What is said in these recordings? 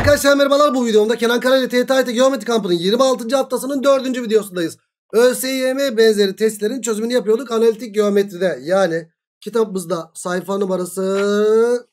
Arkadaşlar merhabalar bu videomda Kenan Karay ile TTIT Geometry Kampı'nın 26. haftasının 4. videosundayız. ÖSYM benzeri testlerin çözümünü yapıyorduk analitik geometride. Yani kitabımızda sayfa numarası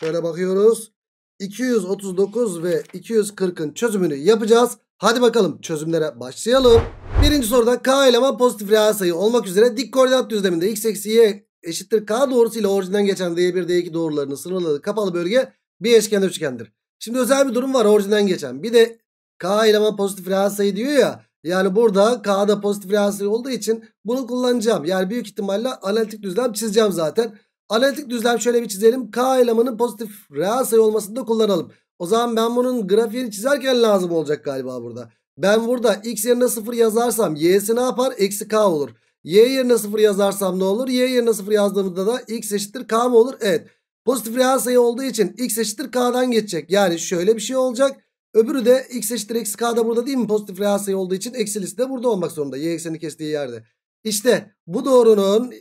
şöyle bakıyoruz. 239 ve 240'ın çözümünü yapacağız. Hadi bakalım çözümlere başlayalım. Birinci soruda K eleman pozitif reel sayı olmak üzere dik koordinat düzleminde x eksi y eşittir K doğrusu ile orijinden geçen D1 D2 doğrularının sınırladığı kapalı bölge bir eşkenar üçgendir. Şimdi özel bir durum var orijinden geçen. Bir de K eleman pozitif reel sayı diyor ya. Yani burada K'da pozitif reel sayı olduğu için bunu kullanacağım. Yani büyük ihtimalle analitik düzlem çizeceğim zaten. Analitik düzlem şöyle bir çizelim. K elemanın pozitif reel sayı olmasını da kullanalım. O zaman ben bunun grafiğini çizerken lazım olacak galiba burada. Ben burada x yerine 0 yazarsam y'si ne yapar? Eksi k olur. Y yerine 0 yazarsam ne olur? Y yerine 0 yazdığımızda da x eşittir k mı olur? Evet. Pozitif reel sayı olduğu için x eşittir k'dan geçecek. Yani şöyle bir şey olacak. Öbürü de x eşittir eksi k'da burada değil mi? Pozitif reel sayı olduğu için eksi liste burada olmak zorunda. Y ekseni kestiği yerde. İşte bu doğrunun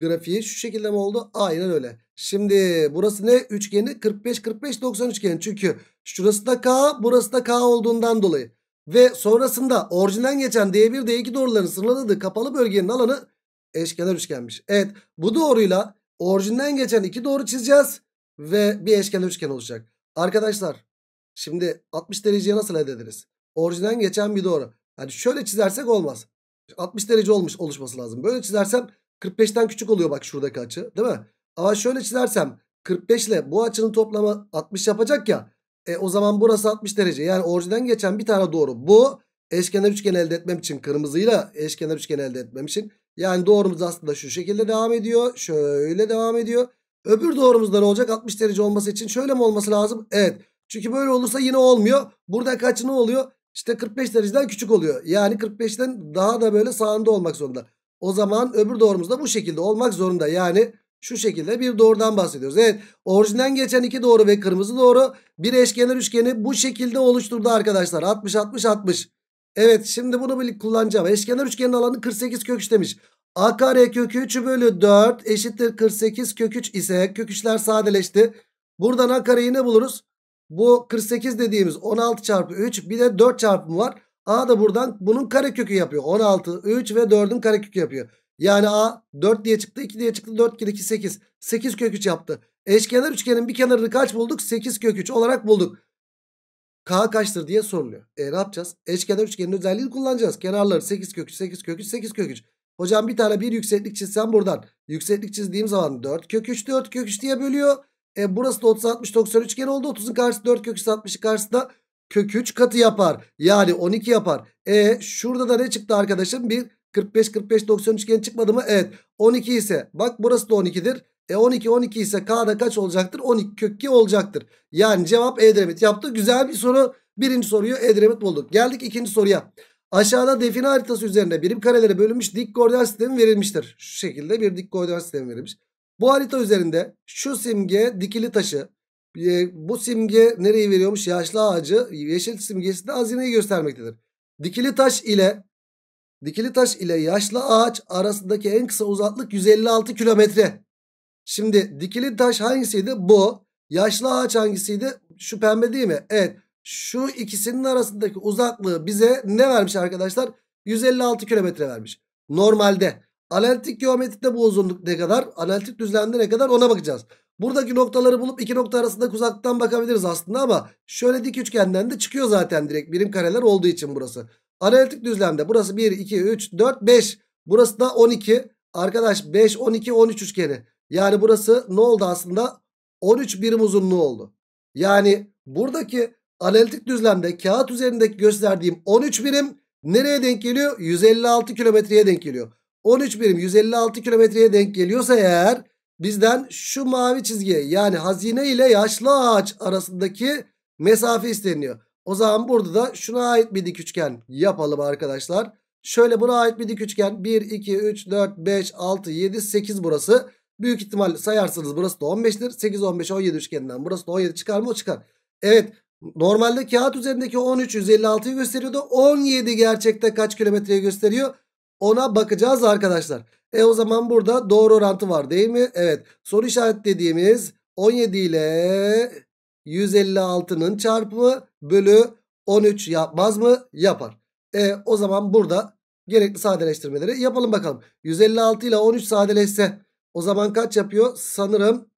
grafiği şu şekilde mi oldu? Aynen öyle. Şimdi burası ne? Üçgeni 45 45 90 üçgen. Çünkü şurası da k, burası da k olduğundan dolayı. Ve sonrasında orijinden geçen D1 D2 doğrularının sınırladığı kapalı bölgenin alanı eşkenar üçgenmiş. Evet bu doğruyla Orijinden geçen iki doğru çizeceğiz. Ve bir eşkenar üçgen oluşacak. Arkadaşlar şimdi 60 dereceye nasıl elde ederiz? Orijinden geçen bir doğru. Yani şöyle çizersek olmaz. 60 derece olmuş oluşması lazım. Böyle çizersem 45'ten küçük oluyor bak şuradaki açı değil mi? Ama şöyle çizersem 45 ile bu açının toplamı 60 yapacak ya. E, o zaman burası 60 derece. Yani orijinden geçen bir tane doğru. Bu eşkenar üçgen elde etmem için kırmızıyla eşkenar üçgen elde etmem için yani doğrumuz aslında şu şekilde devam ediyor. Şöyle devam ediyor. Öbür doğrumuzda ne olacak? 60 derece olması için şöyle mi olması lazım? Evet. Çünkü böyle olursa yine olmuyor. Burada kaç ne oluyor? İşte 45 dereceden küçük oluyor. Yani 45'ten daha da böyle sağında olmak zorunda. O zaman öbür doğrumuz da bu şekilde olmak zorunda. Yani şu şekilde bir doğrudan bahsediyoruz. Evet orijinden geçen iki doğru ve kırmızı doğru bir eşkenar üçgeni bu şekilde oluşturdu arkadaşlar. 60 60 60. Evet şimdi bunu bir kullanacağım. Eşkenar üçgenin alanı 48 kök 3 demiş. A kare kök 3 bölü 4 eşittir 48 kök 3 ise kök 3'ler sadeleşti. Buradan A kareyi ne buluruz? Bu 48 dediğimiz 16 çarpı 3 bir de 4 çarpımı var. A da buradan bunun kare kökü yapıyor. 16, 3 ve 4'ün kare kökü yapıyor. Yani A 4 diye çıktı 2 diye çıktı 4 kere 2 8. 8 kök 3 yaptı. Eşkenar üçgenin bir kenarını kaç bulduk? 8 kök 3 olarak bulduk. K kaçtır diye soruluyor. E ne yapacağız? Eşkenar üçgenin özelliğini kullanacağız. Kenarları 8 kök 3, 8 kök 3, 8 kök 3. Hocam bir tane bir yükseklik çizsem buradan. Yükseklik çizdiğim zaman 4 kök 3, 4 kök 3 diye bölüyor. E burası da 30, 60, 90 üçgen oldu. 30'un karşısı 4 kök 3, 60'ın karşısında da kök 3 katı yapar. Yani 12 yapar. E şurada da ne çıktı arkadaşım? Bir 45, 45, 90 üçgen çıkmadı mı? Evet. 12 ise bak burası da 12'dir. E 12 12 ise K'da kaç olacaktır? 12 kök 2 olacaktır. Yani cevap Edremit yaptı. Güzel bir soru. Birinci soruyu Edremit bulduk. Geldik ikinci soruya. Aşağıda define haritası üzerine birim karelere bölünmüş dik koordinat sistemi verilmiştir. Şu şekilde bir dik koordinat sistemi verilmiş. Bu harita üzerinde şu simge dikili taşı. E, bu simge nereyi veriyormuş? Yaşlı ağacı. Yeşil simgesi de hazineyi göstermektedir. Dikili taş ile dikili taş ile yaşlı ağaç arasındaki en kısa uzaklık 156 kilometre. Şimdi dikili taş hangisiydi? Bu. Yaşlı ağaç hangisiydi? Şu pembe değil mi? Evet. Şu ikisinin arasındaki uzaklığı bize ne vermiş arkadaşlar? 156 kilometre vermiş. Normalde. Analitik geometride bu uzunluk ne kadar? Analitik düzlemde ne kadar? Ona bakacağız. Buradaki noktaları bulup iki nokta arasında uzaktan bakabiliriz aslında ama şöyle dik üçgenden de çıkıyor zaten direkt birim kareler olduğu için burası. Analitik düzlemde burası 1, 2, 3, 4, 5. Burası da 12. Arkadaş 5, 12, 13 üçgeni. Yani burası ne oldu aslında? 13 birim uzunluğu oldu. Yani buradaki analitik düzlemde kağıt üzerindeki gösterdiğim 13 birim nereye denk geliyor? 156 kilometreye denk geliyor. 13 birim 156 kilometreye denk geliyorsa eğer bizden şu mavi çizgi yani hazine ile yaşlı ağaç arasındaki mesafe isteniyor. O zaman burada da şuna ait bir dik üçgen yapalım arkadaşlar. Şöyle buna ait bir dik üçgen 1, 2, 3, 4, 5, 6, 7, 8 burası. Büyük ihtimalle sayarsınız burası da 15'tir. 8, 15, 17 üçgeninden burası da 17 çıkar mı? O çıkar. Evet normalde kağıt üzerindeki 13, 156'yı gösteriyordu. 17 gerçekte kaç kilometreyi gösteriyor? Ona bakacağız arkadaşlar. E o zaman burada doğru orantı var değil mi? Evet soru işaret dediğimiz 17 ile 156'nın çarpımı bölü 13 yapmaz mı? Yapar. E o zaman burada gerekli sadeleştirmeleri yapalım bakalım. 156 ile 13 sadeleşse o zaman kaç yapıyor? Sanırım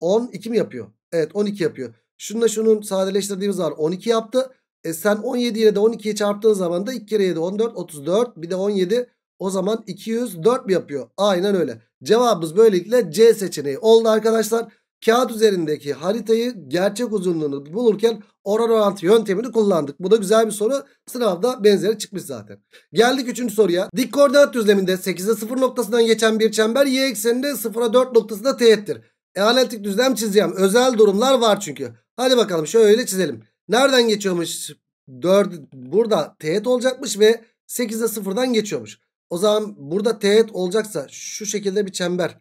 12 mi yapıyor? Evet 12 yapıyor. Şununla şunun sadeleştirdiğimiz var. 12 yaptı. E sen 17 ile de 12'ye çarptığın zaman da 2 kere 7 14 34 bir de 17 o zaman 204 mi yapıyor? Aynen öyle. Cevabımız böylelikle C seçeneği oldu arkadaşlar kağıt üzerindeki haritayı gerçek uzunluğunu bulurken oran orantı yöntemini kullandık. Bu da güzel bir soru. Sınavda benzeri çıkmış zaten. Geldik 3. soruya. Dik koordinat düzleminde 8'e 0 noktasından geçen bir çember y ekseninde 0'a 4 noktasında teğettir. E, analitik düzlem çizeceğim. Özel durumlar var çünkü. Hadi bakalım şöyle çizelim. Nereden geçiyormuş? 4 burada teğet olacakmış ve 8'e 0'dan geçiyormuş. O zaman burada teğet olacaksa şu şekilde bir çember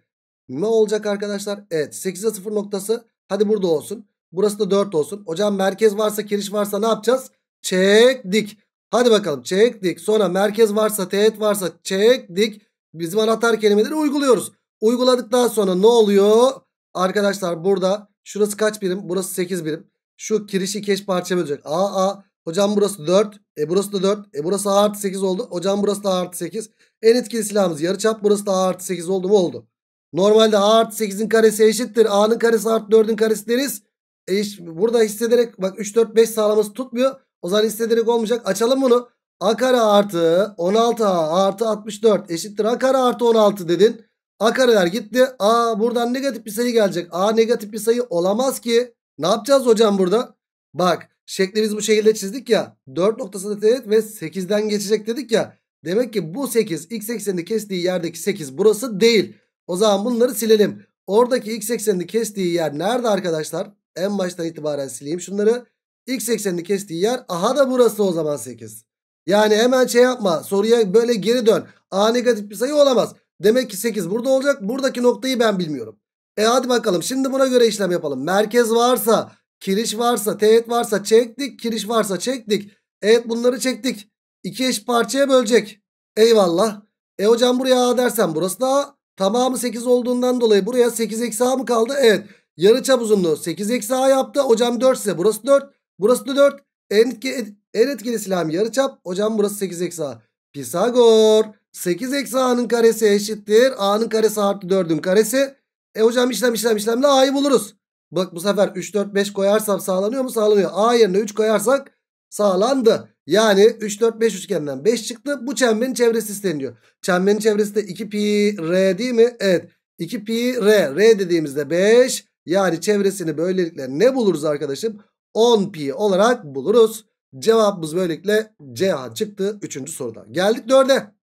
ne olacak arkadaşlar? Evet 8'e 0 noktası hadi burada olsun. Burası da 4 olsun. Hocam merkez varsa kiriş varsa ne yapacağız? Çek dik. Hadi bakalım çek dik. Sonra merkez varsa teğet varsa çek dik. Bizim anahtar kelimeleri uyguluyoruz. Uyguladıktan sonra ne oluyor? Arkadaşlar burada şurası kaç birim? Burası 8 birim. Şu kirişi keş parçaya bölecek. Aa, aa hocam burası 4. E burası da 4. E burası artı 8 oldu. Hocam burası da artı 8. En etkili silahımız yarıçap. Burası da artı 8 oldu mu? Oldu. Normalde a artı 8'in karesi eşittir. A'nın karesi artı 4'ün karesi deriz. E, burada hissederek bak 3 4 5 sağlaması tutmuyor. O zaman hissederek olmayacak. Açalım bunu. A kare artı 16A artı 64 eşittir. A kare artı 16 dedin. A kareler gitti. A buradan negatif bir sayı gelecek. A negatif bir sayı olamaz ki. Ne yapacağız hocam burada? Bak şekli biz bu şekilde çizdik ya. 4 noktasında teğet ve 8'den geçecek dedik ya. Demek ki bu 8 x eksenini kestiği yerdeki 8 burası değil. O zaman bunları silelim. Oradaki x eksenini kestiği yer nerede arkadaşlar? En baştan itibaren sileyim şunları. X eksenini kestiği yer aha da burası o zaman 8. Yani hemen şey yapma soruya böyle geri dön. A negatif bir sayı olamaz. Demek ki 8 burada olacak. Buradaki noktayı ben bilmiyorum. E hadi bakalım şimdi buna göre işlem yapalım. Merkez varsa, kiriş varsa, teğet varsa çektik. Kiriş varsa çektik. Evet bunları çektik. İki eş parçaya bölecek. Eyvallah. E hocam buraya A dersen burası da A. Tamamı 8 olduğundan dolayı buraya 8 eksi a mı kaldı? Evet. Yarı çap uzunluğu 8 eksi a yaptı. Hocam 4 ise burası 4. Burası da 4. En, etki, en etkili silahım yarı çap. Hocam burası 8 eksi a. Pisagor. 8 eksi a'nın karesi eşittir. a'nın karesi artı 4'ün karesi. E hocam işlem işlem işlemle a'yı buluruz. Bak bu sefer 3 4 5 koyarsam sağlanıyor mu? Sağlanıyor. a yerine 3 koyarsak sağlandı. Yani 3 4 5 üçgenden 5 çıktı. Bu çemberin çevresi isteniyor. Çemberin çevresi de 2 pi r değil mi? Evet. 2 pi r. R dediğimizde 5. Yani çevresini böylelikle ne buluruz arkadaşım? 10 pi olarak buluruz. Cevabımız böylelikle C çıktı 3. soruda. Geldik 4'e.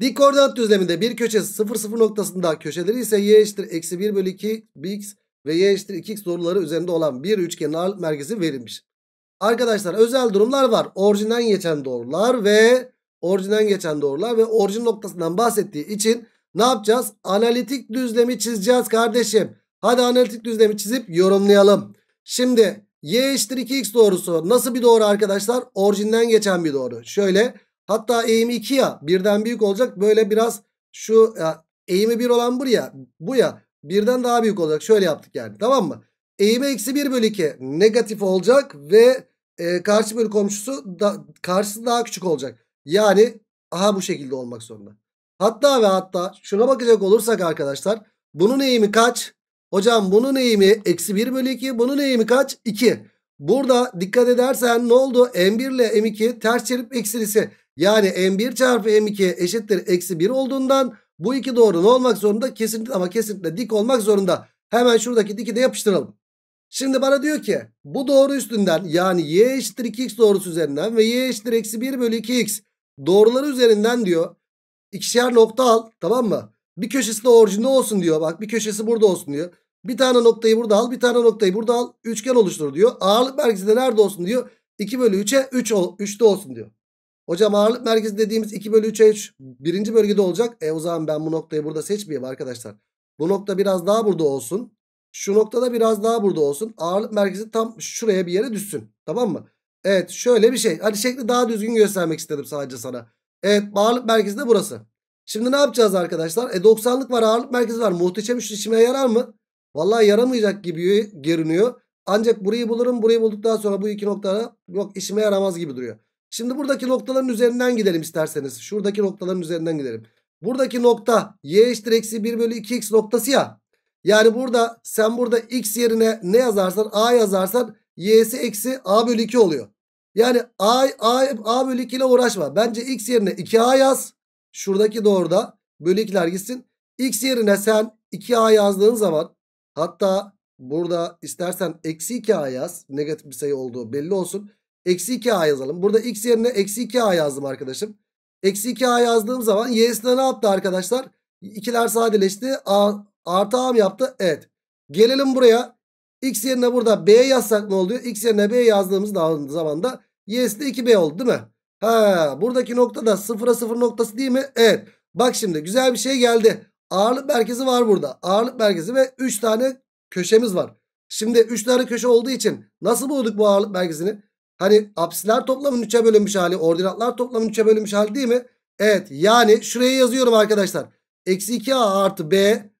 Dik koordinat düzleminde bir köşesi 0 0 noktasında köşeleri ise y eşittir eksi 1 bölü 2 x ve y eşittir 2x doğruları üzerinde olan bir üçgenin ağırlık merkezi verilmiş. Arkadaşlar özel durumlar var. Orijinden geçen doğrular ve orijinden geçen doğrular ve orijin noktasından bahsettiği için ne yapacağız? Analitik düzlemi çizeceğiz kardeşim. Hadi analitik düzlemi çizip yorumlayalım. Şimdi y eşittir 2x doğrusu nasıl bir doğru arkadaşlar? Orijinden geçen bir doğru. Şöyle hatta eğimi 2 ya birden büyük olacak. Böyle biraz şu ya, eğimi 1 olan buraya bu ya birden daha büyük olacak. Şöyle yaptık yani tamam mı? Eğimi eksi 1 bölü 2 negatif olacak ve e, karşı bölü komşusu da, karşısı daha küçük olacak. Yani aha bu şekilde olmak zorunda. Hatta ve hatta şuna bakacak olursak arkadaşlar bunun eğimi kaç? Hocam bunun eğimi eksi 1 bölü 2 bunun eğimi kaç? 2. Burada dikkat edersen ne oldu? M1 ile M2 ters çelip eksilisi. Yani M1 çarpı M2 eşittir eksi 1 olduğundan bu iki doğru ne olmak zorunda? Kesinlikle ama kesinlikle dik olmak zorunda. Hemen şuradaki diki de yapıştıralım. Şimdi bana diyor ki bu doğru üstünden yani y eşittir 2x doğrusu üzerinden ve y eşittir eksi 1 bölü 2x doğruları üzerinden diyor. İkişer nokta al tamam mı? Bir köşesi de orijinde olsun diyor. Bak bir köşesi burada olsun diyor. Bir tane noktayı burada al bir tane noktayı burada al. Üçgen oluştur diyor. Ağırlık merkezi de nerede olsun diyor. 2 bölü 3'e 3, ol 3'te olsun diyor. Hocam ağırlık merkezi dediğimiz 2 bölü 3'e 3 birinci bölgede olacak. E o zaman ben bu noktayı burada seçmeyeyim arkadaşlar. Bu nokta biraz daha burada olsun. Şu noktada biraz daha burada olsun. Ağırlık merkezi tam şuraya bir yere düşsün. Tamam mı? Evet şöyle bir şey. Hani şekli daha düzgün göstermek istedim sadece sana. Evet ağırlık merkezi de burası. Şimdi ne yapacağız arkadaşlar? E 90'lık var ağırlık merkezi var. Muhteşem üçlü işime yarar mı? Vallahi yaramayacak gibi görünüyor. Ancak burayı bulurum. Burayı bulduktan sonra bu iki noktada yok işime yaramaz gibi duruyor. Şimdi buradaki noktaların üzerinden gidelim isterseniz. Şuradaki noktaların üzerinden gidelim. Buradaki nokta y eşittir eksi 1 bölü 2x noktası ya. Yani burada sen burada x yerine ne yazarsan a yazarsan y'si eksi a bölü 2 oluyor. Yani a, a, a bölü 2 ile uğraşma. Bence x yerine 2a yaz. Şuradaki doğruda bölü 2'ler gitsin. x yerine sen 2a yazdığın zaman hatta burada istersen eksi 2a yaz. Negatif bir sayı olduğu belli olsun. Eksi 2a yazalım. Burada x yerine eksi 2a yazdım arkadaşım. Eksi 2a yazdığım zaman y'sine ne yaptı arkadaşlar? 2'ler sadeleşti. A Artı A mı yaptı? Evet. Gelelim buraya. X yerine burada B yazsak ne oluyor? X yerine B yazdığımız zaman da Y'si de 2B oldu değil mi? Ha, buradaki nokta da sıfıra sıfır noktası değil mi? Evet. Bak şimdi güzel bir şey geldi. Ağırlık merkezi var burada. Ağırlık merkezi ve 3 tane köşemiz var. Şimdi 3 tane köşe olduğu için nasıl bulduk bu ağırlık merkezini? Hani apsiler toplamının 3'e bölünmüş hali, ordinatlar toplamının 3'e bölünmüş hali değil mi? Evet yani şuraya yazıyorum arkadaşlar. Eksi 2a artı b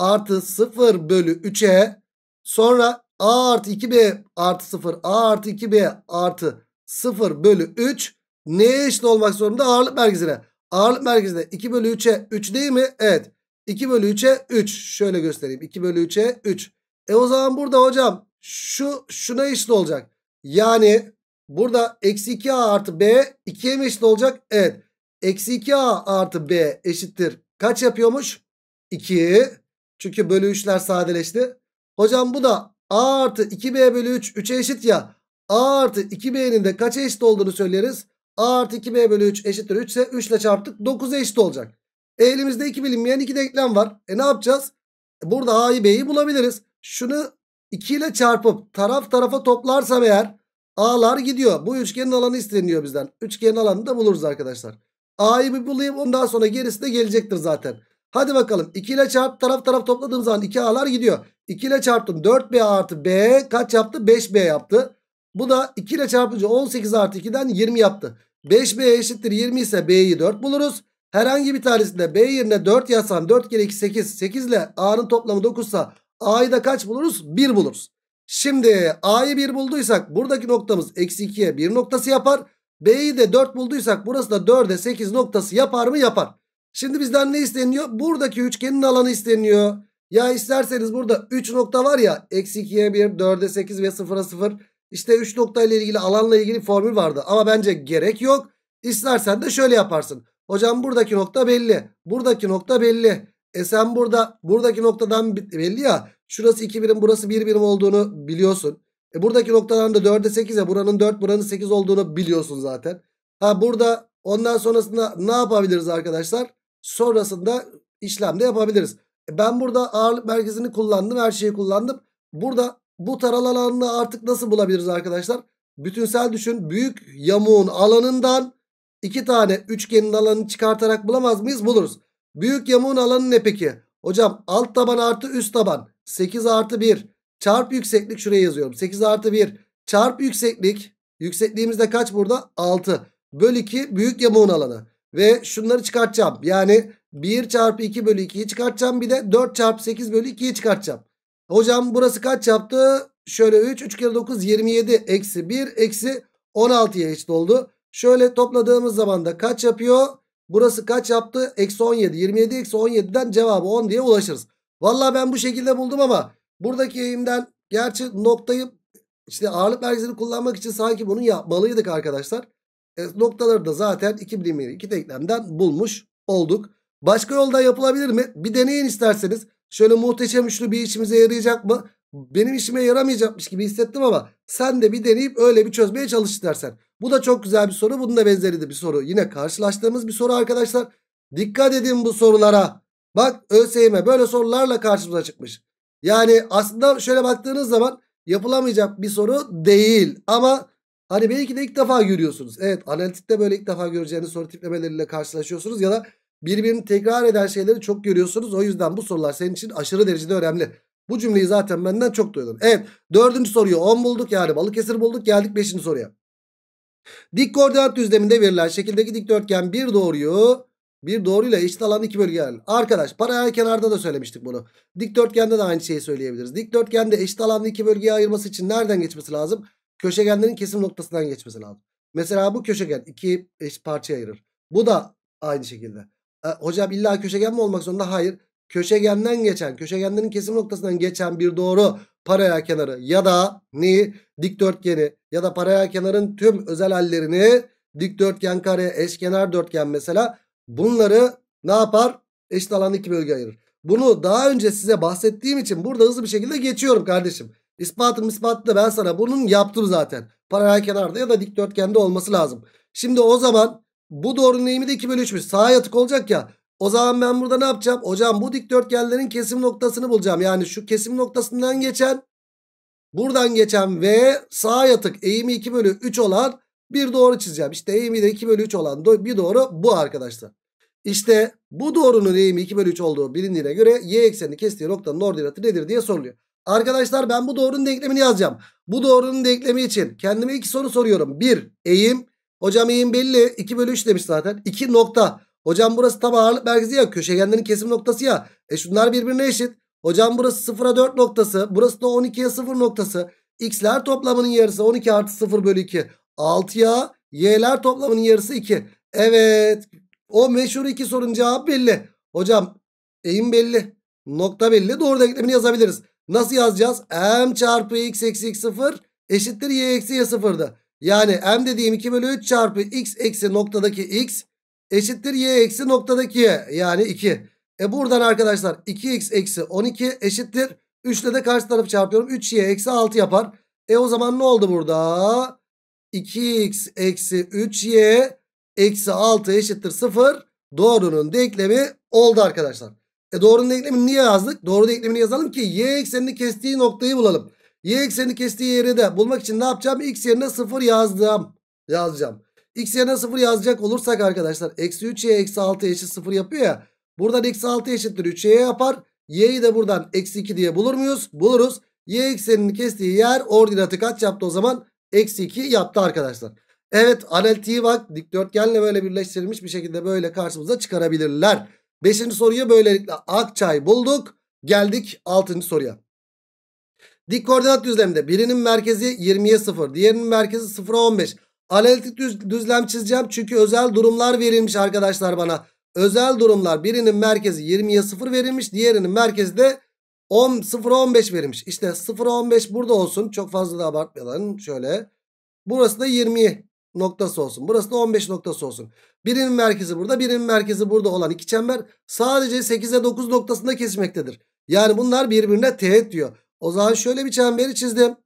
artı 0 bölü 3'e sonra a artı 2b artı 0 a artı 2b artı 0 bölü 3 neye eşit olmak zorunda? Ağırlık merkezine. Ağırlık merkezine 2 bölü 3'e 3 değil mi? Evet. 2 bölü 3'e 3. Şöyle göstereyim. 2 bölü 3'e 3. E o zaman burada hocam şu şuna eşit olacak. Yani burada eksi 2a artı b 2'ye mi eşit olacak? Evet. Eksi 2a artı b eşittir. Kaç yapıyormuş? 2. Çünkü bölü 3'ler sadeleşti. Hocam bu da A artı 2B bölü 3 3'e eşit ya. A artı 2B'nin de kaça eşit olduğunu söyleriz. A artı 2B bölü 3 eşittir 3 ise 3 ile çarptık 9'a eşit olacak. E, elimizde 2 bilinmeyen 2 denklem var. E ne yapacağız? E, burada A'yı B'yi bulabiliriz. Şunu 2 ile çarpıp taraf tarafa toplarsam eğer A'lar gidiyor. Bu üçgenin alanı isteniyor bizden. Üçgenin alanını da buluruz arkadaşlar. A'yı bir bulayım ondan sonra gerisi de gelecektir zaten. Hadi bakalım 2 ile çarp taraf taraf topladığım zaman 2 A'lar gidiyor. 2 ile çarptım 4B artı B kaç yaptı? 5B yaptı. Bu da 2 ile çarpınca 18 artı 2'den 20 yaptı. 5B eşittir 20 ise B'yi 4 buluruz. Herhangi bir tanesinde B yerine 4 yazsam 4 kere 2 8. 8 ile A'nın toplamı 9 sa A'yı da kaç buluruz? 1 buluruz. Şimdi A'yı 1 bulduysak buradaki noktamız eksi 2'ye 1 noktası yapar. B'yi de 4 bulduysak burası da 4'e 8 noktası yapar mı? Yapar. Şimdi bizden ne isteniyor? Buradaki üçgenin alanı isteniyor. Ya isterseniz burada 3 nokta var ya. Eksi 2'ye 1, 4'e 8 ve 0'a 0. İşte 3 nokta ile ilgili alanla ilgili formül vardı. Ama bence gerek yok. İstersen de şöyle yaparsın. Hocam buradaki nokta belli. Buradaki nokta belli. E sen burada buradaki noktadan belli ya. Şurası 2 birim burası 1 bir birim olduğunu biliyorsun. E buradaki noktadan da 4'e 8'e buranın 4 buranın 8 olduğunu biliyorsun zaten. Ha burada ondan sonrasında ne yapabiliriz arkadaşlar? Sonrasında işlemde yapabiliriz. E, ben burada ağırlık merkezini kullandım. Her şeyi kullandım. Burada bu taral alanını artık nasıl bulabiliriz arkadaşlar? Bütünsel düşün. Büyük yamuğun alanından iki tane üçgenin alanını çıkartarak bulamaz mıyız? Buluruz. Büyük yamuğun alanı ne peki? Hocam alt taban artı üst taban. 8 artı 1 çarp yükseklik şuraya yazıyorum. 8 artı 1 çarp yükseklik. Yüksekliğimiz de kaç burada? 6 böl 2 büyük yamuğun alanı. Ve şunları çıkartacağım. Yani 1 çarpı 2 bölü 2'yi çıkartacağım. Bir de 4 çarpı 8 bölü 2'yi çıkartacağım. Hocam burası kaç yaptı? Şöyle 3. 3 kere 9 27. Eksi 1 eksi 16'ya eşit oldu. Şöyle topladığımız zaman da kaç yapıyor? Burası kaç yaptı? Eksi 17. 27 eksi 17'den cevabı 10 diye ulaşırız. Valla ben bu şekilde buldum ama buradaki yayımdan gerçi noktayı işte ağırlık merkezini kullanmak için sanki bunu yapmalıydık arkadaşlar. E, noktaları da zaten 2 milimlik iki denklemden bulmuş olduk. Başka yoldan yapılabilir mi? Bir deneyin isterseniz. Şöyle muhteşem üçlü bir işimize yarayacak mı? Benim işime yaramayacakmış gibi hissettim ama sen de bir deneyip öyle bir çözmeye çalış istersen. Bu da çok güzel bir soru. Bunun da benzeri de bir soru. Yine karşılaştığımız bir soru arkadaşlar. Dikkat edin bu sorulara. Bak ÖSYM böyle sorularla karşımıza çıkmış. Yani aslında şöyle baktığınız zaman yapılamayacak bir soru değil. Ama Hani belki de ilk defa görüyorsunuz. Evet analitikte böyle ilk defa göreceğiniz soru tiplemeleriyle karşılaşıyorsunuz. Ya da birbirini tekrar eden şeyleri çok görüyorsunuz. O yüzden bu sorular senin için aşırı derecede önemli. Bu cümleyi zaten benden çok duydun. Evet dördüncü soruyu 10 bulduk yani Balıkesir bulduk geldik beşinci soruya. Dik koordinat düzleminde verilen şekildeki dikdörtgen bir doğruyu bir doğruyla eşit alan iki bölge ayrılır. Arkadaş paralel kenarda da söylemiştik bunu. Dikdörtgende de aynı şeyi söyleyebiliriz. Dikdörtgende eşit alanlı iki bölgeye ayırması için nereden geçmesi lazım? köşegenlerin kesim noktasından geçmesi lazım. Mesela bu köşegen iki eş parça ayırır. Bu da aynı şekilde. E, hocam illa köşegen mi olmak zorunda? Hayır. Köşegenden geçen, köşegenlerin kesim noktasından geçen bir doğru paraya kenarı ya da ni dikdörtgeni ya da paraya kenarın tüm özel hallerini dikdörtgen kare, eşkenar dörtgen mesela bunları ne yapar? Eşit alanı iki bölge ayırır. Bunu daha önce size bahsettiğim için burada hızlı bir şekilde geçiyorum kardeşim. İspatım ispatı da ben sana bunun yaptım zaten. Paralel kenarda ya da dikdörtgende olması lazım. Şimdi o zaman bu doğrunun eğimi de 2 bölü 3'müş. Sağa yatık olacak ya. O zaman ben burada ne yapacağım? Hocam bu dikdörtgenlerin kesim noktasını bulacağım. Yani şu kesim noktasından geçen buradan geçen ve sağa yatık eğimi 2 bölü 3 olan bir doğru çizeceğim. İşte eğimi de 2 bölü 3 olan bir doğru bu arkadaşlar. İşte bu doğrunun eğimi 2 bölü 3 olduğu bilindiğine göre y eksenini kestiği noktanın ordinatı nedir diye soruluyor. Arkadaşlar ben bu doğrunun denklemini yazacağım. Bu doğrunun denklemi için kendime iki soru soruyorum. Bir eğim. Hocam eğim belli. 2 bölü 3 demiş zaten. 2 nokta. Hocam burası tam ağırlık merkezi ya. Köşegenlerin kesim noktası ya. E şunlar birbirine eşit. Hocam burası 0'a 4 noktası. Burası da 12'ye 0 noktası. X'ler toplamının yarısı 12 artı 0 bölü 2. 6'ya Y'ler toplamının yarısı 2. Evet. O meşhur 2 sorunun cevabı belli. Hocam eğim belli. Nokta belli. Doğru denklemini yazabiliriz. Nasıl yazacağız? M çarpı x eksi x sıfır eşittir y eksi y 0'dı. Yani m dediğim 2 bölü 3 çarpı x eksi noktadaki x eşittir y eksi noktadaki y. Yani 2. E buradan arkadaşlar 2x eksi 12 eşittir. 3 ile de karşı tarafı çarpıyorum. 3y eksi 6 yapar. E o zaman ne oldu burada? 2x eksi 3y eksi 6 eşittir 0. Doğrunun denklemi oldu arkadaşlar. E doğrunun denklemini niye yazdık? Doğru denklemini yazalım ki y eksenini kestiği noktayı bulalım. Y eksenini kestiği yeri de bulmak için ne yapacağım? X yerine 0 yazdım. Yazacağım. X yerine 0 yazacak olursak arkadaşlar. Eksi 3y eksi 6 eşit 0 yapıyor ya. Buradan eksi 6 eşittir 3y yapar. Y'yi de buradan eksi 2 diye bulur muyuz? Buluruz. Y eksenini kestiği yer ordinatı kaç yaptı o zaman? Eksi 2 yaptı arkadaşlar. Evet analitiği bak dikdörtgenle böyle birleştirilmiş bir şekilde böyle karşımıza çıkarabilirler. Beşinci soruyu böylelikle Akçay bulduk. Geldik altıncı soruya. Dik koordinat düzleminde birinin merkezi 20'ye 0. Diğerinin merkezi 0'a 15. Analitik düz, düzlem çizeceğim. Çünkü özel durumlar verilmiş arkadaşlar bana. Özel durumlar birinin merkezi 20'ye 0 verilmiş. Diğerinin merkezi de 0'a 15 verilmiş. İşte 0'a 15 burada olsun. Çok fazla da abartmayalım. Şöyle. Burası da 20'ye noktası olsun. Burası da 15 noktası olsun. Birinin merkezi burada, birinin merkezi burada olan iki çember sadece 8 ile 9 noktasında kesişmektedir. Yani bunlar birbirine teğet diyor. O zaman şöyle bir çemberi çizdim.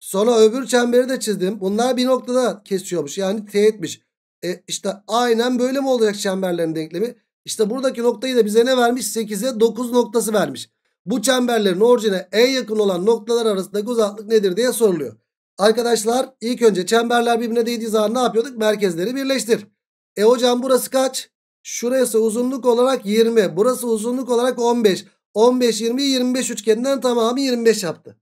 Sonra öbür çemberi de çizdim. Bunlar bir noktada kesiyormuş. Yani teğetmiş. E işte aynen böyle mi olacak çemberlerin denklemi? İşte buradaki noktayı da bize ne vermiş? 8'e 9 noktası vermiş. Bu çemberlerin orijine en yakın olan noktalar arasındaki uzaklık nedir diye soruluyor. Arkadaşlar ilk önce çemberler birbirine değdiği zaman ne yapıyorduk? Merkezleri birleştir. E hocam burası kaç? Şurası uzunluk olarak 20. Burası uzunluk olarak 15. 15, 20, 25 üçgeninden tamamı 25 yaptı.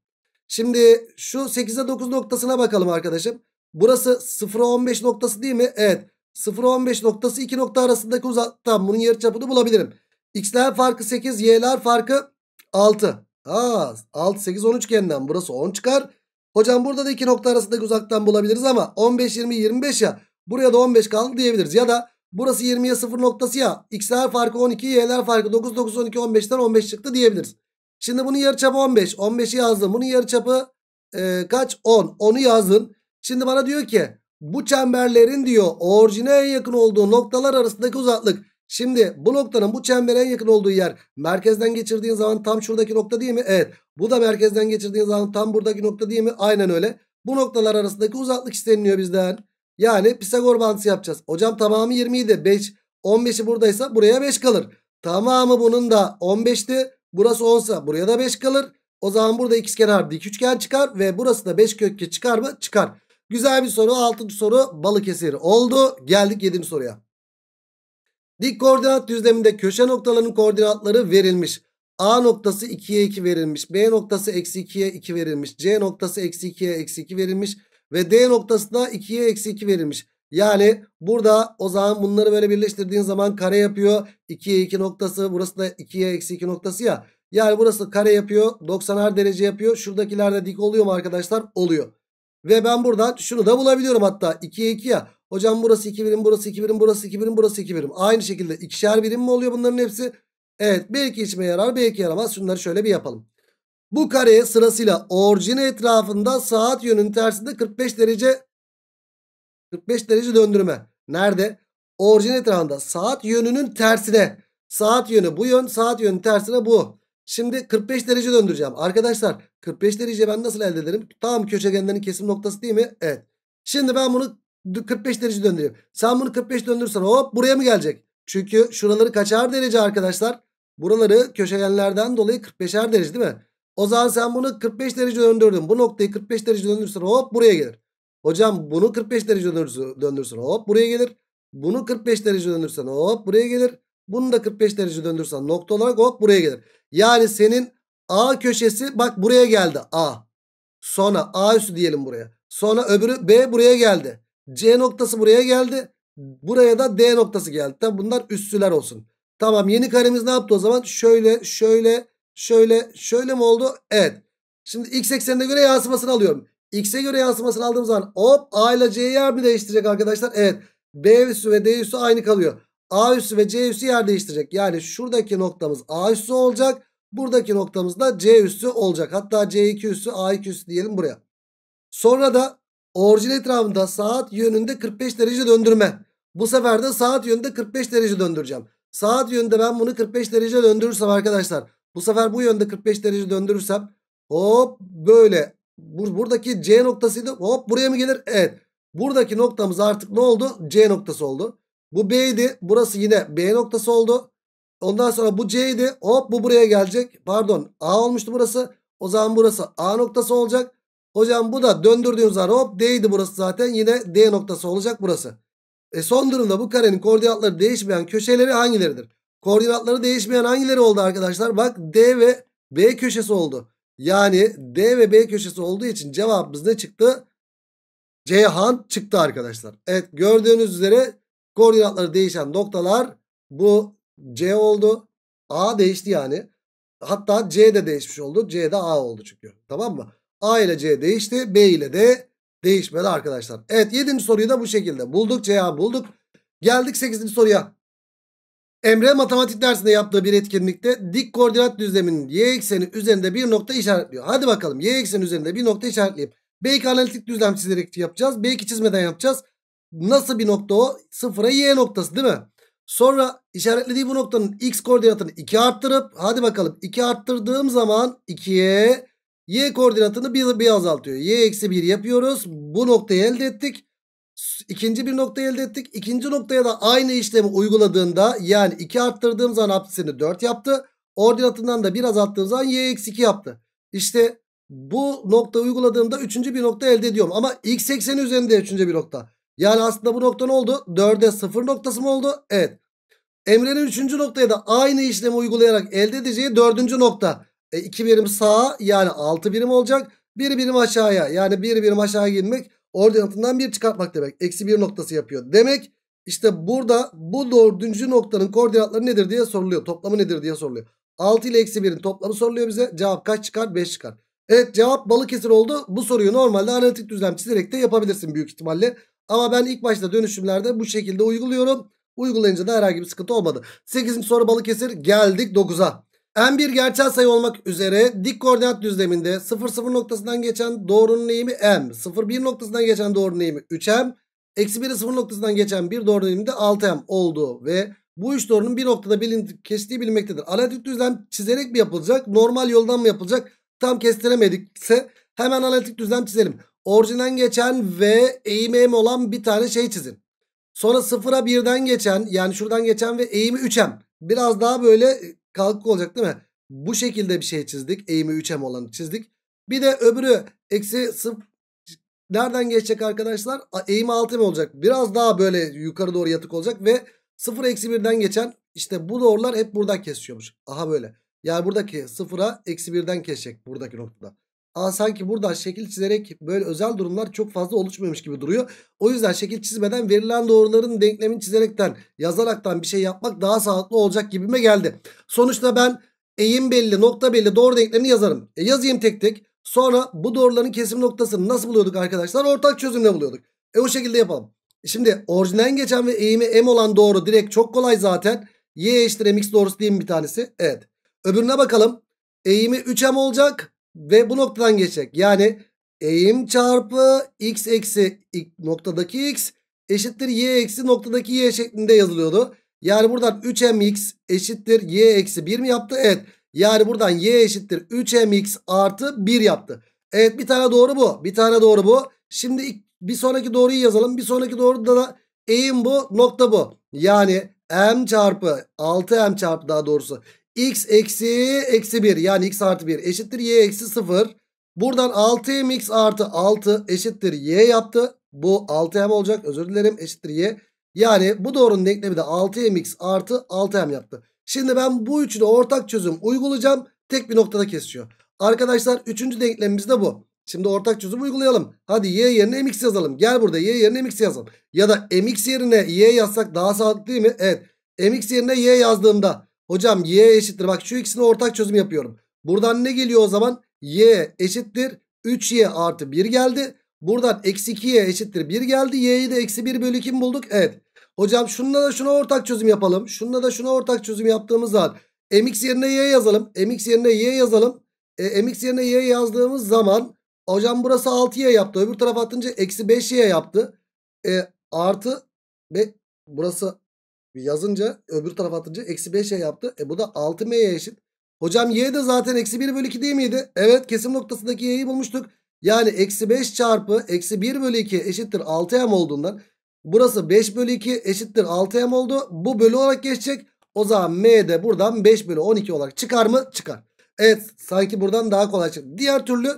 Şimdi şu 8'e 9 noktasına bakalım arkadaşım. Burası 0'a 15 noktası değil mi? Evet. 0'a 15 noktası 2 nokta arasındaki uzaktan bunun yarıçapını bulabilirim. X'ler farkı 8, Y'ler farkı 6. Aa, 6, 8, 10 üçgeninden burası 10 çıkar. Hocam burada da iki nokta arasındaki uzaktan bulabiliriz ama 15, 20, 25 ya. Buraya da 15 kaldı diyebiliriz. Ya da burası 20'ye 0 noktası ya. X'ler farkı 12, Y'ler farkı 9, 9, 12, 15'ten 15 çıktı diyebiliriz. Şimdi bunun yarıçapı 15. 15'i yazdım. Bunun yarıçapı e, kaç? 10. 10'u yazın. Şimdi bana diyor ki bu çemberlerin diyor orijine en yakın olduğu noktalar arasındaki uzaklık Şimdi bu noktanın bu çembere yakın olduğu yer merkezden geçirdiğin zaman tam şuradaki nokta değil mi? Evet. Bu da merkezden geçirdiğin zaman tam buradaki nokta değil mi? Aynen öyle. Bu noktalar arasındaki uzaklık isteniliyor bizden. Yani Pisagor bağıntısı yapacağız. Hocam tamamı 20 idi. 5, 15'i buradaysa buraya 5 kalır. Tamamı bunun da 15'ti. Burası 10'sa buraya da 5 kalır. O zaman burada ikizkenar dik üçgen çıkar ve burası da 5 kökçe çıkar mı? Çıkar. Güzel bir soru. 6. soru Balıkesir oldu. Geldik 7. soruya. Dik koordinat düzleminde köşe noktalarının koordinatları verilmiş. A noktası 2'ye 2 verilmiş. B noktası eksi 2'ye 2 verilmiş. C noktası eksi 2'ye eksi 2 verilmiş. Ve D noktası da 2'ye eksi 2 verilmiş. Yani burada o zaman bunları böyle birleştirdiğin zaman kare yapıyor. 2'ye 2 noktası burası da 2'ye eksi 2 noktası ya. Yani burası kare yapıyor. 90 derece yapıyor. Şuradakiler de dik oluyor mu arkadaşlar? Oluyor. Ve ben buradan şunu da bulabiliyorum hatta 2'ye 2 ya. Hocam burası 2 birim, burası 2 birim, burası 2 birim, burası 2 birim. Aynı şekilde ikişer birim mi oluyor bunların hepsi? Evet belki içime yarar belki yaramaz. Şunları şöyle bir yapalım. Bu kareye sırasıyla orijini etrafında saat yönünün tersinde 45 derece 45 derece döndürme. Nerede? Orijin etrafında saat yönünün tersine. Saat yönü bu yön, saat yönü tersine bu. Şimdi 45 derece döndüreceğim. Arkadaşlar 45 derece ben nasıl elde ederim? Tam köşegenlerin kesim noktası değil mi? Evet. Şimdi ben bunu 45 derece döndürüyor. Sen bunu 45 döndürürsen hop buraya mı gelecek? Çünkü şuraları kaçar derece arkadaşlar? Buraları köşegenlerden dolayı 45'er derece değil mi? O zaman sen bunu 45 derece döndürdün. Bu noktayı 45 derece döndürürsen hop buraya gelir. Hocam bunu 45 derece döndürürsen hop buraya gelir. Bunu 45 derece döndürürsen hop buraya gelir. Bunu da 45 derece döndürürsen nokta olarak hop buraya gelir. Yani senin A köşesi bak buraya geldi A. Sonra A üstü diyelim buraya. Sonra öbürü B buraya geldi. C noktası buraya geldi. Buraya da D noktası geldi. Tabi bunlar üstüler olsun. Tamam yeni karemiz ne yaptı o zaman? Şöyle şöyle şöyle şöyle mi oldu? Evet. Şimdi x eksenine göre yansımasını alıyorum. X'e göre yansımasını aldığım zaman hop A ile C'yi yer mi değiştirecek arkadaşlar? Evet. B üssü ve D üssü aynı kalıyor. A üssü ve C üssü yer değiştirecek. Yani şuradaki noktamız A üssü olacak. Buradaki noktamız da C üssü olacak. Hatta C2 üssü A2 üssü diyelim buraya. Sonra da Orijin etrafında saat yönünde 45 derece döndürme. Bu sefer de saat yönünde 45 derece döndüreceğim. Saat yönünde ben bunu 45 derece döndürürsem arkadaşlar. Bu sefer bu yönde 45 derece döndürürsem hop böyle. buradaki C noktasıydı. Hop buraya mı gelir? Evet. Buradaki noktamız artık ne oldu? C noktası oldu. Bu B'ydi. Burası yine B noktası oldu. Ondan sonra bu C'ydi. Hop bu buraya gelecek. Pardon A olmuştu burası. O zaman burası A noktası olacak. Hocam bu da döndürdüğünüz zaman hop D'ydi burası zaten. Yine D noktası olacak burası. E son durumda bu karenin koordinatları değişmeyen köşeleri hangileridir? Koordinatları değişmeyen hangileri oldu arkadaşlar? Bak D ve B köşesi oldu. Yani D ve B köşesi olduğu için cevabımız ne çıktı? Ceyhan çıktı arkadaşlar. Evet gördüğünüz üzere koordinatları değişen noktalar bu C oldu. A değişti yani. Hatta C de değişmiş oldu. C de A oldu çünkü. Tamam mı? A ile C değişti. B ile de değişmedi arkadaşlar. Evet 7. soruyu da bu şekilde bulduk. Cevabı bulduk. Geldik 8. soruya. Emre matematik dersinde yaptığı bir etkinlikte dik koordinat düzleminin y ekseni üzerinde bir nokta işaretliyor. Hadi bakalım y ekseni üzerinde bir nokta işaretleyeyim. Belki analitik düzlem çizerek yapacağız. Belki çizmeden yapacağız. Nasıl bir nokta o? Sıfıra y noktası değil mi? Sonra işaretlediği bu noktanın x koordinatını 2 arttırıp hadi bakalım 2 arttırdığım zaman 2'ye Y koordinatını bir, bir azaltıyor. Y eksi 1 yapıyoruz. Bu noktayı elde ettik. İkinci bir noktayı elde ettik. İkinci noktaya da aynı işlemi uyguladığında yani 2 arttırdığım zaman apsisini 4 yaptı. Ordinatından da bir azalttığım zaman y eksi 2 yaptı. İşte bu nokta uyguladığımda üçüncü bir nokta elde ediyorum. Ama x ekseni üzerinde üçüncü bir nokta. Yani aslında bu nokta ne oldu? 4'e 0 noktası mı oldu? Evet. Emre'nin üçüncü noktaya da aynı işlemi uygulayarak elde edeceği dördüncü nokta. E 2 birim sağa yani 6 birim olacak. 1 bir birim aşağıya yani 1 bir birim aşağıya girmek ordinatından 1 çıkartmak demek. Eksi 1 noktası yapıyor. Demek işte burada bu dördüncü noktanın koordinatları nedir diye soruluyor. Toplamı nedir diye soruluyor. 6 ile eksi 1'in toplamı soruluyor bize. Cevap kaç çıkar? 5 çıkar. Evet cevap Balıkesir oldu. Bu soruyu normalde analitik düzlem çizerek de yapabilirsin büyük ihtimalle. Ama ben ilk başta dönüşümlerde bu şekilde uyguluyorum. Uygulayınca da herhangi bir sıkıntı olmadı. 8. soru Balıkesir geldik 9'a. M1 gerçel sayı olmak üzere dik koordinat düzleminde 0 0 noktasından geçen doğrunun eğimi M. 0 1 noktasından geçen doğrunun eğimi 3M. Eksi 1 0 noktasından geçen bir doğrunun eğimi de 6M oldu ve bu üç doğrunun bir noktada bilin, kestiği bilinmektedir. Analitik düzlem çizerek mi yapılacak? Normal yoldan mı yapılacak? Tam kestiremedikse hemen analitik düzlem çizelim. Orijinden geçen ve eğimi M olan bir tane şey çizin. Sonra 0'a 1'den geçen yani şuradan geçen ve eğimi 3M. Biraz daha böyle kalkık olacak değil mi? Bu şekilde bir şey çizdik. Eğimi 3M olanı çizdik. Bir de öbürü eksi 0 nereden geçecek arkadaşlar? Eğimi 6M olacak. Biraz daha böyle yukarı doğru yatık olacak ve 0 eksi 1'den geçen işte bu doğrular hep buradan kesiyormuş. Aha böyle. Yani buradaki 0'a eksi 1'den kesecek buradaki noktada. Aa, sanki burada şekil çizerek böyle özel durumlar çok fazla oluşmamış gibi duruyor. O yüzden şekil çizmeden verilen doğruların denklemini çizerekten yazaraktan bir şey yapmak daha sağlıklı olacak gibime geldi. Sonuçta ben eğim belli nokta belli doğru denklemini yazarım. E, yazayım tek tek. Sonra bu doğruların kesim noktasını nasıl buluyorduk arkadaşlar? Ortak çözümle buluyorduk. E o şekilde yapalım. E, şimdi orijinden geçen ve eğimi m olan doğru direkt çok kolay zaten. Y eşittir mx doğrusu diyeyim bir tanesi? Evet. Öbürüne bakalım. Eğimi 3m olacak ve bu noktadan geçecek. Yani eğim çarpı x eksi noktadaki x eşittir y eksi noktadaki y şeklinde yazılıyordu. Yani buradan 3mx eşittir y eksi 1 mi yaptı? Evet. Yani buradan y eşittir 3mx artı 1 yaptı. Evet bir tane doğru bu. Bir tane doğru bu. Şimdi bir sonraki doğruyu yazalım. Bir sonraki doğruda da eğim bu nokta bu. Yani m çarpı 6m çarpı daha doğrusu x eksi eksi 1 yani x artı 1 eşittir y eksi 0. Buradan 6mx artı 6 eşittir y yaptı. Bu 6m olacak özür dilerim eşittir y. Yani bu doğrunun denklemi de 6mx artı 6m yaptı. Şimdi ben bu üçünü ortak çözüm uygulayacağım. Tek bir noktada kesiyor Arkadaşlar üçüncü denklemimiz de bu. Şimdi ortak çözüm uygulayalım. Hadi y yerine mx yazalım. Gel burada y yerine mx yazalım. Ya da mx yerine y yazsak daha sağlıklı değil mi? Evet. mx yerine y yazdığımda Hocam y eşittir. Bak şu ikisini ortak çözüm yapıyorum. Buradan ne geliyor o zaman? y eşittir. 3y artı 1 geldi. Buradan eksi 2y eşittir 1 geldi. y'yi de eksi 1 bölü 2 bulduk? Evet. Hocam şununla da şuna ortak çözüm yapalım. Şununla da şuna ortak çözüm yaptığımız zaman mx yerine y yazalım. mx yerine y yazalım. E, mx yerine y yazdığımız zaman hocam burası 6y yaptı. Öbür tarafa atınca eksi 5y yaptı. E, artı ve burası yazınca öbür tarafa atınca eksi 5 yaptı. E bu da 6m'ye eşit. Hocam y de zaten eksi 1 bölü 2 değil miydi? Evet kesim noktasındaki y'yi bulmuştuk. Yani eksi 5 çarpı eksi 1 bölü 2 eşittir 6m olduğundan burası 5 bölü 2 eşittir 6m oldu. Bu bölü olarak geçecek. O zaman m de buradan 5 bölü 12 olarak çıkar mı? Çıkar. Evet sanki buradan daha kolay çıktı. Diğer türlü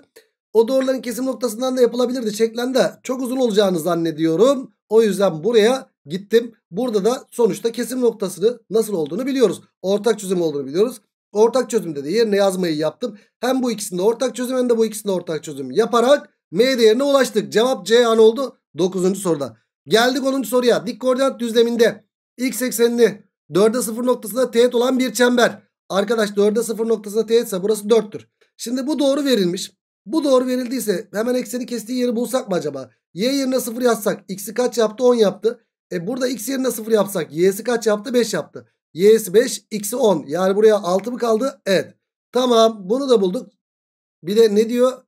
o doğruların kesim noktasından da yapılabilirdi şeklinde çok uzun olacağını zannediyorum. O yüzden buraya gittim. Burada da sonuçta kesim noktasını nasıl olduğunu biliyoruz. Ortak çözüm olduğunu biliyoruz. Ortak çözümde de yerine yazmayı yaptım. Hem bu ikisinde ortak çözüm hem de bu ikisinde ortak çözüm yaparak M değerine ulaştık. Cevap C an oldu 9. soruda. Geldik 10. soruya. Dik koordinat düzleminde x eksenini 4'e 0 noktasında teğet olan bir çember. Arkadaş 4'e 0 noktasında teğetse burası 4'tür. Şimdi bu doğru verilmiş. Bu doğru verildiyse hemen ekseni kestiği yeri bulsak mı acaba? Y yerine 0 yazsak x'i kaç yaptı? 10 yaptı. E burada x yerine 0 yapsak y'si kaç yaptı? 5 yaptı. Y'si 5 x'i 10. Yani buraya 6 mı kaldı? Evet. Tamam bunu da bulduk. Bir de ne diyor?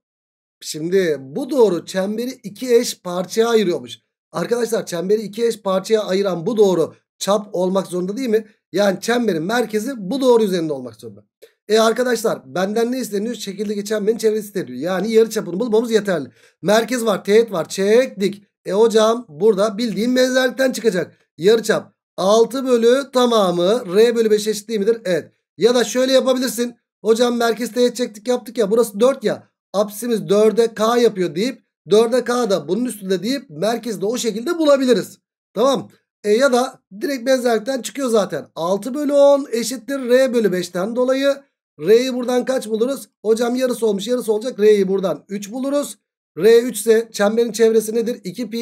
Şimdi bu doğru çemberi iki eş parçaya ayırıyormuş. Arkadaşlar çemberi iki eş parçaya ayıran bu doğru çap olmak zorunda değil mi? Yani çemberin merkezi bu doğru üzerinde olmak zorunda. E arkadaşlar benden ne isteniyor? Şekilde geçen benim çevresi isteniyor. Yani yarı çapını bulmamız yeterli. Merkez var, teğet var, çektik. E hocam burada bildiğim benzerlikten çıkacak. Yarıçap 6 bölü tamamı R bölü 5 eşit değil midir? Evet. Ya da şöyle yapabilirsin. Hocam merkez teğet çektik yaptık ya burası 4 ya. Apsimiz 4'e K yapıyor deyip 4'e K da bunun üstünde deyip merkezde o şekilde bulabiliriz. Tamam. E ya da direkt benzerlikten çıkıyor zaten. 6 bölü 10 eşittir R bölü 5'ten dolayı. R'yi buradan kaç buluruz? Hocam yarısı olmuş yarısı olacak. R'yi buradan 3 buluruz. R 3 ise çemberin çevresi nedir? 2 pi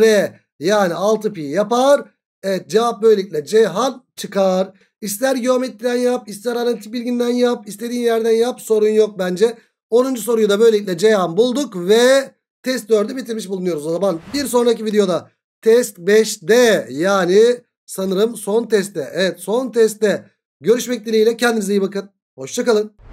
R. Yani 6 pi yapar. Evet cevap böylelikle C hal çıkar. İster geometriden yap, ister analitik bilginden yap, istediğin yerden yap. Sorun yok bence. 10. soruyu da böylelikle Ceyhan bulduk ve test 4'ü bitirmiş bulunuyoruz o zaman. Bir sonraki videoda test 5'de yani sanırım son testte. Evet son testte görüşmek dileğiyle kendinize iyi bakın. Hoşçakalın.